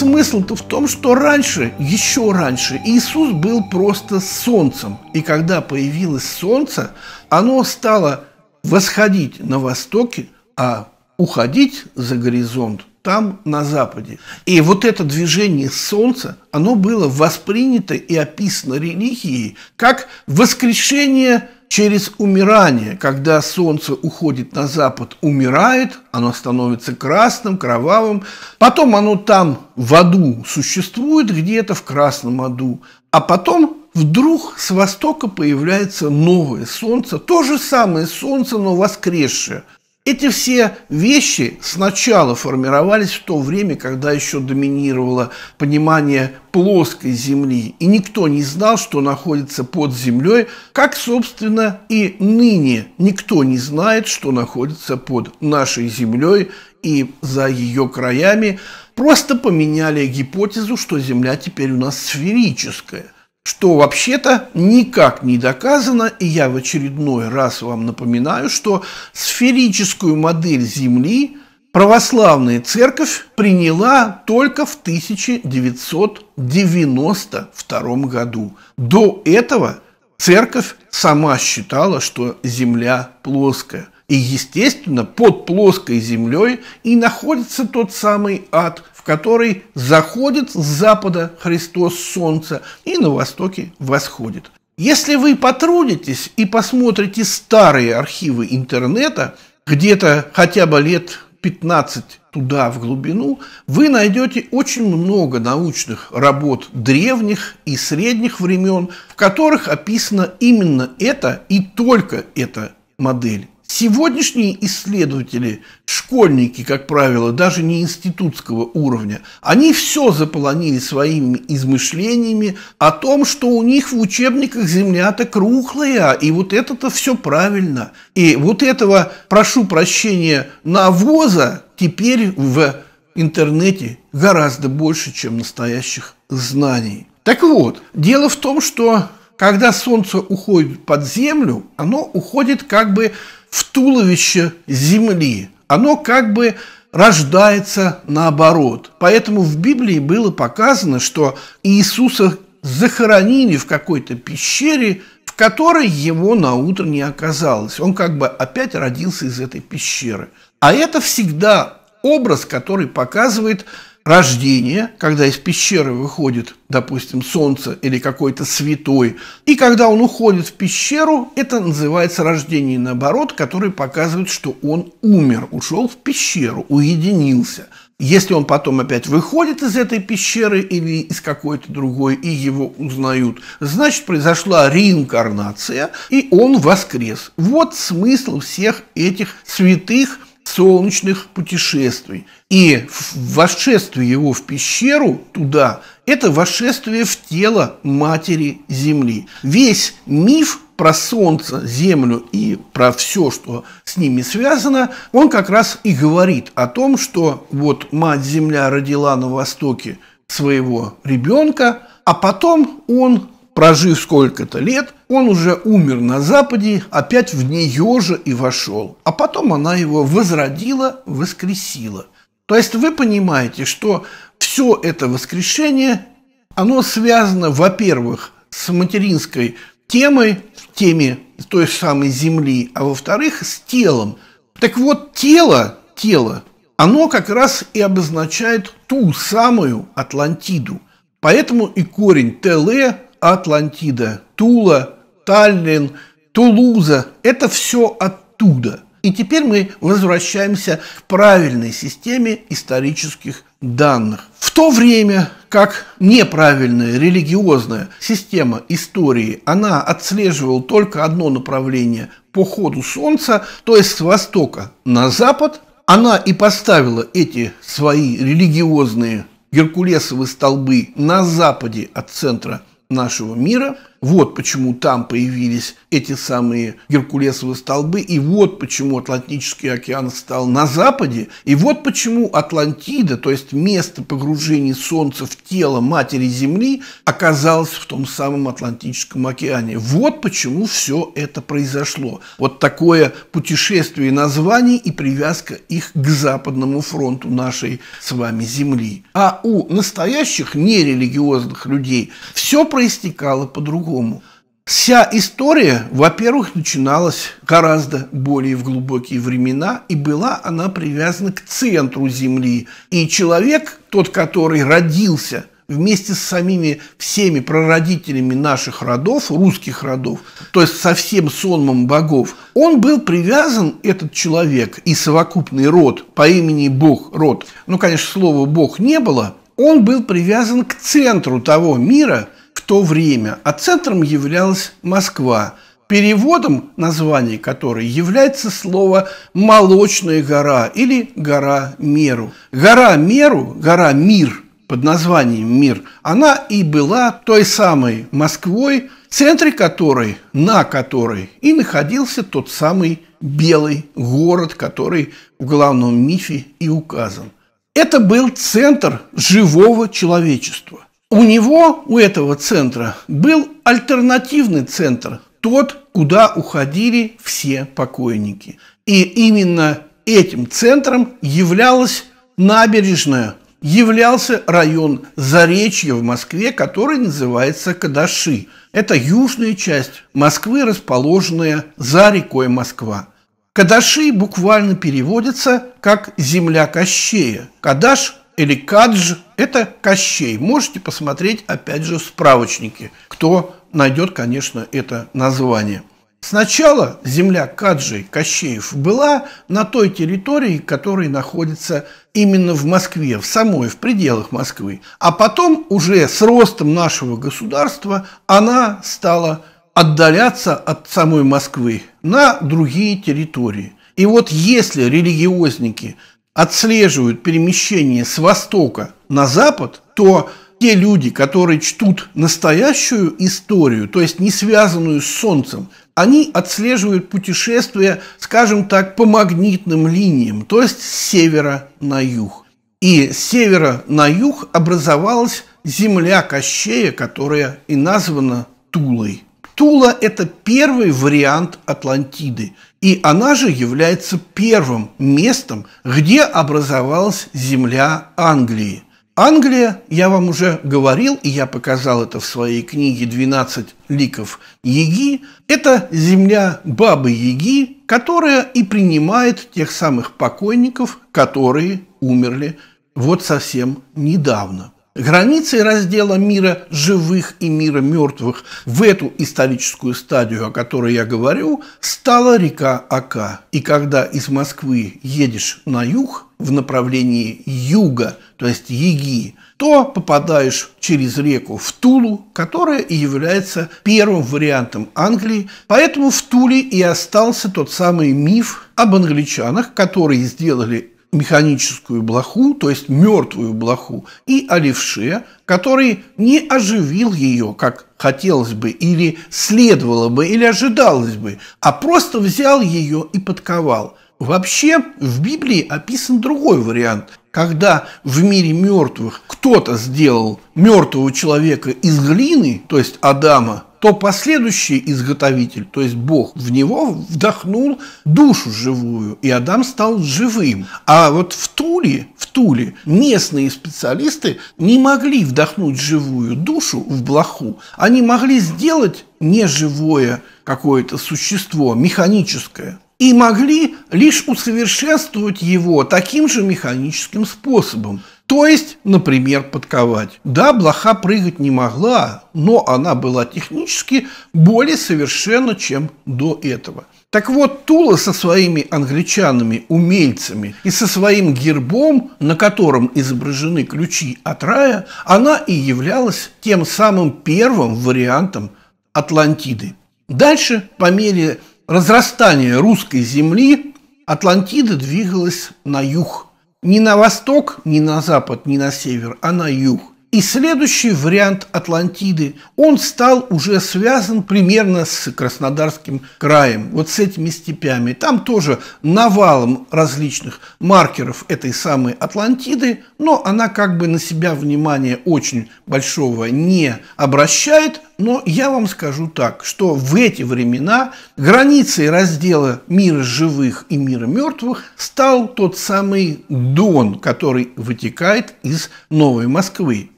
смысл-то в том, что раньше, еще раньше, Иисус был просто солнцем. И когда появилось солнце, оно стало восходить на востоке, а уходить за горизонт там, на Западе. И вот это движение Солнца, оно было воспринято и описано религией как воскрешение через умирание, когда солнце уходит на запад, умирает, оно становится красным, кровавым, потом оно там в аду существует, где-то в красном аду, а потом вдруг с востока появляется новое солнце, то же самое солнце, но воскресшее, эти все вещи сначала формировались в то время, когда еще доминировало понимание плоской Земли, и никто не знал, что находится под землей, как, собственно, и ныне никто не знает, что находится под нашей землей и за ее краями, просто поменяли гипотезу, что Земля теперь у нас сферическая – что вообще-то никак не доказано, и я в очередной раз вам напоминаю, что сферическую модель Земли православная церковь приняла только в 1992 году. До этого церковь сама считала, что Земля плоская. И, естественно, под плоской землей и находится тот самый ад, в который заходит с запада Христос солнце и на востоке восходит. Если вы потрудитесь и посмотрите старые архивы интернета, где-то хотя бы лет 15 туда в глубину, вы найдете очень много научных работ древних и средних времен, в которых описана именно эта и только эта модель Сегодняшние исследователи, школьники, как правило, даже не институтского уровня, они все заполонили своими измышлениями о том, что у них в учебниках земля так рухлая, и вот это-то все правильно. И вот этого, прошу прощения, навоза теперь в интернете гораздо больше, чем настоящих знаний. Так вот, дело в том, что когда Солнце уходит под Землю, оно уходит как бы в туловище земли. Оно как бы рождается наоборот. Поэтому в Библии было показано, что Иисуса захоронили в какой-то пещере, в которой его на утро не оказалось. Он как бы опять родился из этой пещеры. А это всегда образ, который показывает рождение, когда из пещеры выходит, допустим, солнце или какой-то святой, и когда он уходит в пещеру, это называется рождение наоборот, которое показывает, что он умер, ушел в пещеру, уединился. Если он потом опять выходит из этой пещеры или из какой-то другой и его узнают, значит произошла реинкарнация, и он воскрес. Вот смысл всех этих святых – солнечных путешествий. И восшествие его в пещеру туда – это восшествие в тело матери Земли. Весь миф про Солнце, Землю и про все, что с ними связано, он как раз и говорит о том, что вот мать Земля родила на Востоке своего ребенка, а потом он прожив сколько-то лет, он уже умер на Западе, опять в нее же и вошел. А потом она его возродила, воскресила. То есть вы понимаете, что все это воскрешение, оно связано, во-первых, с материнской темой, теме той самой земли, а во-вторых, с телом. Так вот, тело, тело, оно как раз и обозначает ту самую Атлантиду. Поэтому и корень «теле» Атлантида, Тула, Таллин, Тулуза. Это все оттуда. И теперь мы возвращаемся к правильной системе исторических данных. В то время как неправильная религиозная система истории, она отслеживала только одно направление по ходу Солнца, то есть с востока на запад, она и поставила эти свои религиозные геркулесовые столбы на западе от центра нашего мира – вот почему там появились эти самые Геркулесовые столбы, и вот почему Атлантический океан стал на западе, и вот почему Атлантида, то есть место погружения Солнца в тело Матери Земли, оказалось в том самом Атлантическом океане. Вот почему все это произошло. Вот такое путешествие названий и привязка их к Западному фронту нашей с вами Земли. А у настоящих нерелигиозных людей все проистекало по-другому другому Вся история, во-первых, начиналась гораздо более в глубокие времена, и была она привязана к центру Земли. И человек, тот, который родился вместе с самими всеми прародителями наших родов, русских родов, то есть со всем сонмом богов, он был привязан, этот человек, и совокупный род по имени Бог, род, ну, конечно, слова Бог не было, он был привязан к центру того мира – то время, а центром являлась Москва, переводом названия которой является слово «молочная гора» или «гора Меру». Гора Меру, гора Мир под названием Мир, она и была той самой Москвой, в центре которой, на которой и находился тот самый белый город, который в главном мифе и указан. Это был центр живого человечества. У него, у этого центра, был альтернативный центр, тот, куда уходили все покойники. И именно этим центром являлась набережная, являлся район Заречья в Москве, который называется Кадаши. Это южная часть Москвы, расположенная за рекой Москва. Кадаши буквально переводится как «земля Кощея». Кадаш или Кадж – это Кощей. Можете посмотреть, опять же, в справочнике, кто найдет, конечно, это название. Сначала земля Каджей Кощеев была на той территории, которая находится именно в Москве, в самой, в пределах Москвы. А потом уже с ростом нашего государства она стала отдаляться от самой Москвы на другие территории. И вот если религиозники отслеживают перемещение с востока на запад, то те люди, которые чтут настоящую историю, то есть не связанную с Солнцем, они отслеживают путешествия, скажем так, по магнитным линиям, то есть с севера на юг. И с севера на юг образовалась земля Кощея, которая и названа Тулой. Тула – это первый вариант Атлантиды, и она же является первым местом, где образовалась земля Англии. Англия, я вам уже говорил, и я показал это в своей книге «12 ликов Яги», это земля Бабы Яги, которая и принимает тех самых покойников, которые умерли вот совсем недавно – Границей раздела мира живых и мира мертвых в эту историческую стадию, о которой я говорю, стала река Ака. И когда из Москвы едешь на юг, в направлении юга, то есть Еги, то попадаешь через реку в Тулу, которая и является первым вариантом Англии. Поэтому в Туле и остался тот самый миф об англичанах, которые сделали механическую блоху, то есть мертвую блоху, и о левше, который не оживил ее, как хотелось бы, или следовало бы, или ожидалось бы, а просто взял ее и подковал. Вообще в Библии описан другой вариант, когда в мире мертвых кто-то сделал мертвого человека из глины, то есть Адама, то последующий изготовитель, то есть Бог, в него вдохнул душу живую, и Адам стал живым. А вот в Туле, в Туле местные специалисты не могли вдохнуть живую душу в блоху. Они могли сделать неживое какое-то существо, механическое, и могли лишь усовершенствовать его таким же механическим способом. То есть, например, подковать. Да, блоха прыгать не могла, но она была технически более совершенна, чем до этого. Так вот, Тула со своими англичанами-умельцами и со своим гербом, на котором изображены ключи от рая, она и являлась тем самым первым вариантом Атлантиды. Дальше, по мере разрастания русской земли, Атлантида двигалась на юг – не на восток, ни на запад, ни на север, а на юг. И следующий вариант Атлантиды, он стал уже связан примерно с Краснодарским краем, вот с этими степями. Там тоже навалом различных маркеров этой самой Атлантиды, но она как бы на себя внимание очень большого не обращает, но я вам скажу так, что в эти времена границей раздела мира живых и мира мертвых стал тот самый Дон, который вытекает из Новой Москвы.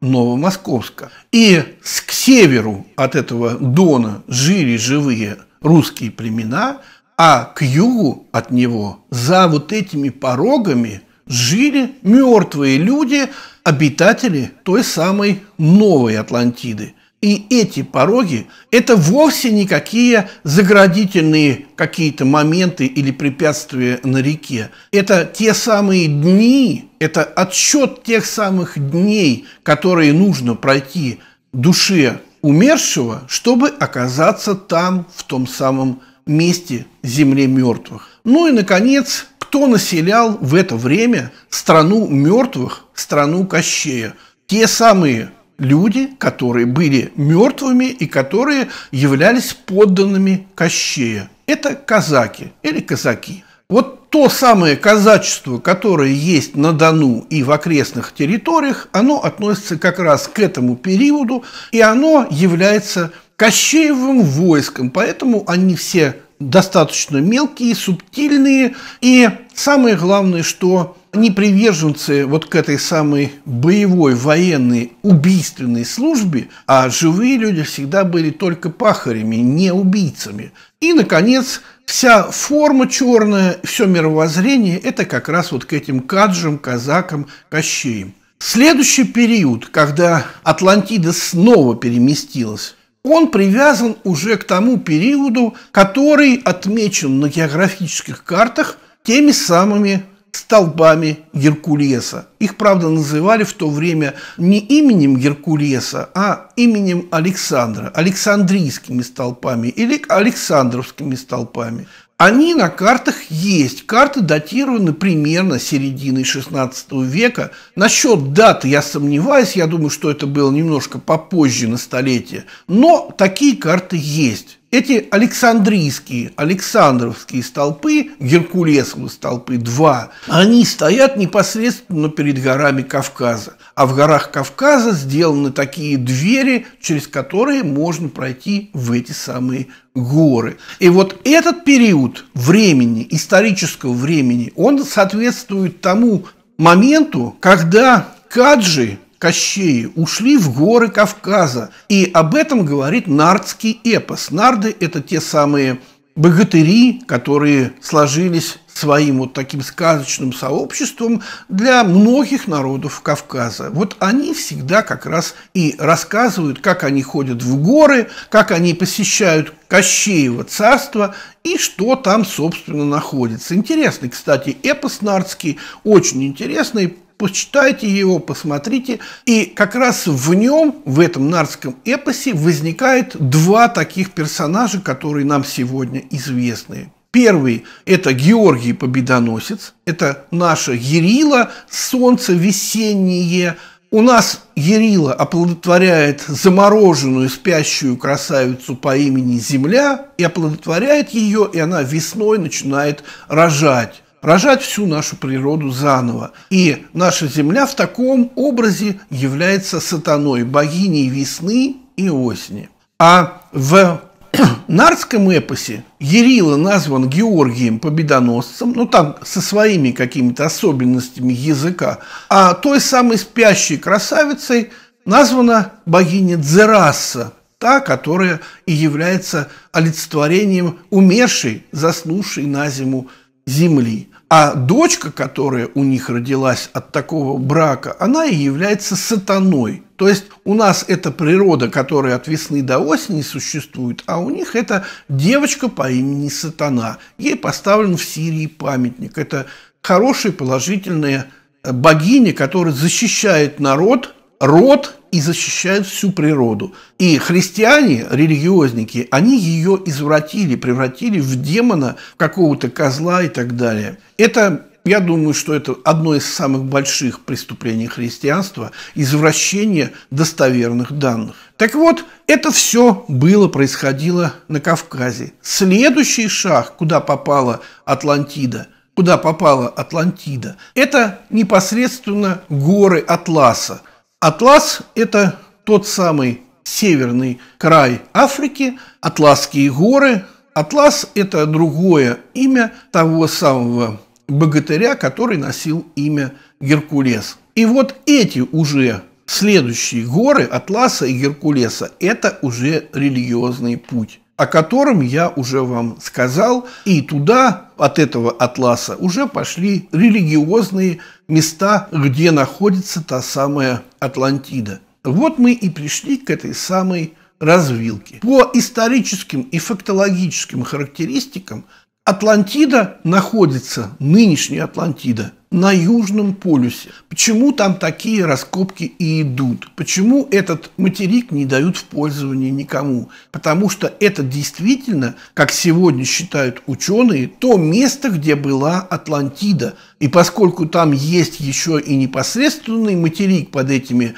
Новомосковска. И к северу от этого Дона жили живые русские племена, а к югу от него за вот этими порогами жили мертвые люди, обитатели той самой Новой Атлантиды – и эти пороги – это вовсе никакие заградительные какие-то моменты или препятствия на реке. Это те самые дни, это отсчет тех самых дней, которые нужно пройти душе умершего, чтобы оказаться там, в том самом месте земле мертвых. Ну и, наконец, кто населял в это время страну мертвых, страну Кощея? Те самые люди, которые были мертвыми и которые являлись подданными Кощея. Это казаки или казаки. Вот то самое казачество, которое есть на Дону и в окрестных территориях, оно относится как раз к этому периоду, и оно является Кощеевым войском, поэтому они все достаточно мелкие, субтильные. И самое главное, что они приверженцы вот к этой самой боевой, военной, убийственной службе, а живые люди всегда были только пахарями, не убийцами. И, наконец, вся форма черная, все мировоззрение – это как раз вот к этим каджам, казакам, кощеям. Следующий период, когда Атлантида снова переместилась он привязан уже к тому периоду, который отмечен на географических картах теми самыми столбами Геркулеса. Их, правда, называли в то время не именем Геркулеса, а именем Александра, Александрийскими столпами или Александровскими столпами. Они на картах есть. Карты датированы примерно серединой 16 века. Насчет даты я сомневаюсь. Я думаю, что это было немножко попозже на столетие. Но такие карты есть. Эти Александрийские, Александровские столпы, Геркулесовые столпы 2, они стоят непосредственно перед горами Кавказа а в горах Кавказа сделаны такие двери, через которые можно пройти в эти самые горы. И вот этот период времени, исторического времени, он соответствует тому моменту, когда Каджи Кощеи ушли в горы Кавказа. И об этом говорит нардский эпос. Нарды – это те самые богатыри, которые сложились своим вот таким сказочным сообществом для многих народов Кавказа. Вот они всегда как раз и рассказывают, как они ходят в горы, как они посещают Кощеево царство и что там, собственно, находится. Интересный, кстати, эпос Нардский, очень интересный, почитайте его, посмотрите. И как раз в нем, в этом нарском эпосе, возникает два таких персонажа, которые нам сегодня известны. Первый – это Георгий Победоносец, это наша Ерила, солнце весеннее. У нас Ерила оплодотворяет замороженную спящую красавицу по имени Земля и оплодотворяет ее, и она весной начинает рожать рожать всю нашу природу заново. И наша Земля в таком образе является сатаной, богиней весны и осени. А в нардском эпосе Ерила назван Георгием Победоносцем, ну там со своими какими-то особенностями языка, а той самой спящей красавицей названа богиня Дзераса, та, которая и является олицетворением умершей, заснувшей на зиму земли. А дочка, которая у них родилась от такого брака, она и является сатаной. То есть у нас это природа, которая от весны до осени существует, а у них это девочка по имени Сатана. Ей поставлен в Сирии памятник. Это хорошая, положительная богиня, которая защищает народ, род и защищают всю природу. И христиане, религиозники, они ее извратили, превратили в демона, какого-то козла и так далее. Это я думаю, что это одно из самых больших преступлений христианства – извращение достоверных данных. Так вот, это все было, происходило на Кавказе. Следующий шаг, куда попала Атлантида, куда попала Атлантида, это непосредственно горы Атласа – Атлас – это тот самый северный край Африки, Атласские горы. Атлас – это другое имя того самого богатыря, который носил имя Геркулес. И вот эти уже следующие горы Атласа и Геркулеса – это уже религиозный путь о котором я уже вам сказал. И туда, от этого атласа, уже пошли религиозные места, где находится та самая Атлантида. Вот мы и пришли к этой самой развилке. По историческим и фактологическим характеристикам Атлантида находится, нынешняя Атлантида, на Южном полюсе. Почему там такие раскопки и идут? Почему этот материк не дают в пользование никому? Потому что это действительно, как сегодня считают ученые, то место, где была Атлантида. И поскольку там есть еще и непосредственный материк под этими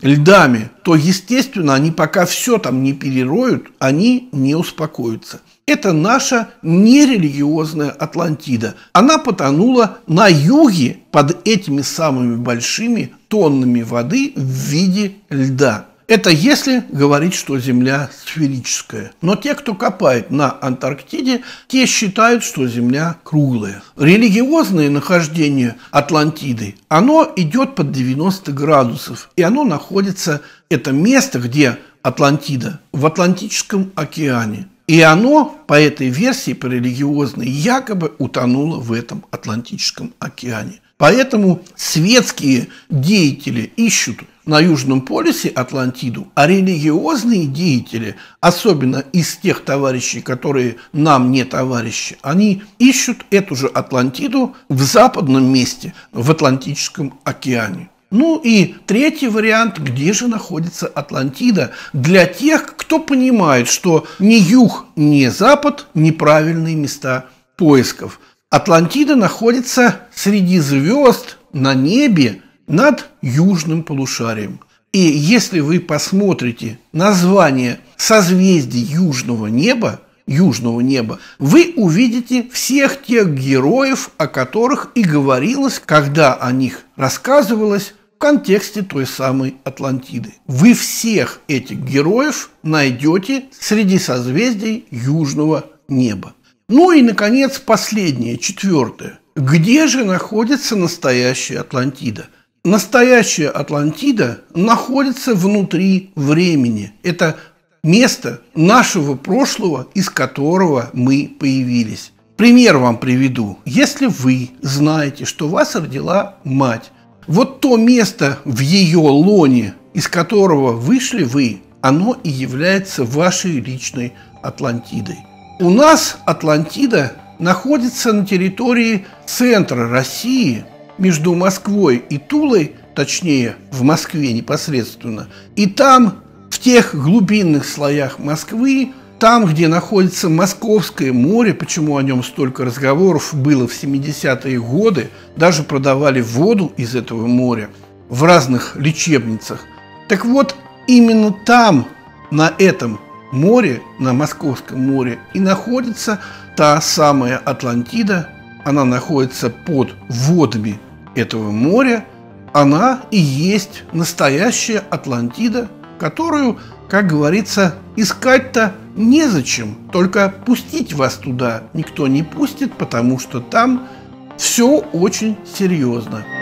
льдами, то, естественно, они пока все там не перероют, они не успокоятся. Это наша нерелигиозная Атлантида. Она потонула на юге под этими самыми большими тоннами воды в виде льда. Это если говорить, что Земля сферическая. Но те, кто копает на Антарктиде, те считают, что Земля круглая. Религиозное нахождение Атлантиды, оно идет под 90 градусов. И оно находится, это место, где Атлантида, в Атлантическом океане. И оно, по этой версии, по религиозной, якобы утонуло в этом Атлантическом океане. Поэтому светские деятели ищут на Южном полюсе Атлантиду, а религиозные деятели, особенно из тех товарищей, которые нам не товарищи, они ищут эту же Атлантиду в западном месте, в Атлантическом океане. Ну и третий вариант, где же находится Атлантида, для тех, кто понимает, что ни юг, ни запад – неправильные места поисков. Атлантида находится среди звезд на небе над южным полушарием. И если вы посмотрите название созвездий южного неба, южного неба, вы увидите всех тех героев, о которых и говорилось, когда о них рассказывалось в контексте той самой Атлантиды. Вы всех этих героев найдете среди созвездий Южного неба. Ну и, наконец, последнее, четвертое. Где же находится настоящая Атлантида? Настоящая Атлантида находится внутри времени. Это место нашего прошлого, из которого мы появились. Пример вам приведу. Если вы знаете, что вас родила мать, вот то место в ее лоне, из которого вышли вы, оно и является вашей личной Атлантидой. У нас Атлантида находится на территории центра России, между Москвой и Тулой, точнее, в Москве непосредственно. И там, в тех глубинных слоях Москвы, там, где находится Московское море, почему о нем столько разговоров было в 70-е годы, даже продавали воду из этого моря в разных лечебницах. Так вот, именно там, на этом море, на Московском море, и находится та самая Атлантида. Она находится под водами этого моря. Она и есть настоящая Атлантида, которую, как говорится, искать-то незачем. Только пустить вас туда никто не пустит, потому что там все очень серьезно.